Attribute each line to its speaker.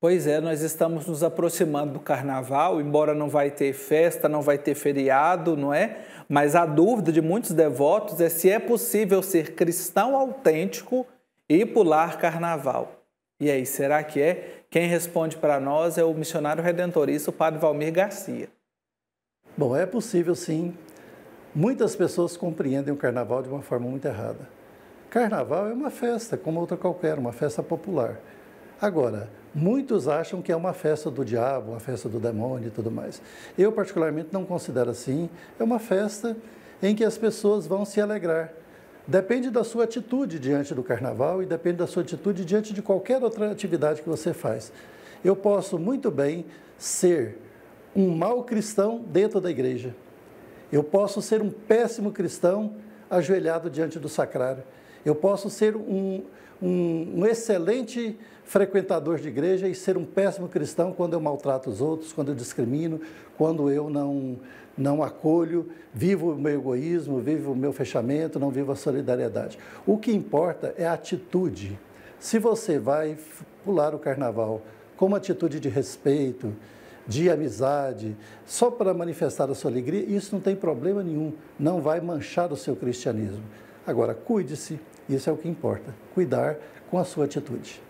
Speaker 1: Pois é, nós estamos nos aproximando do carnaval, embora não vai ter festa, não vai ter feriado, não é? Mas a dúvida de muitos devotos é se é possível ser cristão autêntico e pular carnaval. E aí, será que é? Quem responde para nós é o missionário redentorista, o padre Valmir Garcia.
Speaker 2: Bom, é possível sim. Muitas pessoas compreendem o carnaval de uma forma muito errada. Carnaval é uma festa, como outra qualquer, uma festa popular. Agora, muitos acham que é uma festa do diabo, uma festa do demônio e tudo mais. Eu, particularmente, não considero assim. É uma festa em que as pessoas vão se alegrar. Depende da sua atitude diante do carnaval e depende da sua atitude diante de qualquer outra atividade que você faz. Eu posso muito bem ser um mau cristão dentro da igreja. Eu posso ser um péssimo cristão ajoelhado diante do sacrário. Eu posso ser um, um, um, excelente frequentador de igreja e ser um péssimo cristão quando eu maltrato os outros, quando eu discrimino, quando eu não, não acolho, vivo o meu egoísmo, vivo o meu fechamento, não vivo a solidariedade. O que importa é a atitude. Se você vai pular o carnaval com uma atitude de respeito, de amizade, só para manifestar a sua alegria, isso não tem problema nenhum, não vai manchar o seu cristianismo. Agora, cuide-se, isso é o que importa, cuidar com a sua atitude.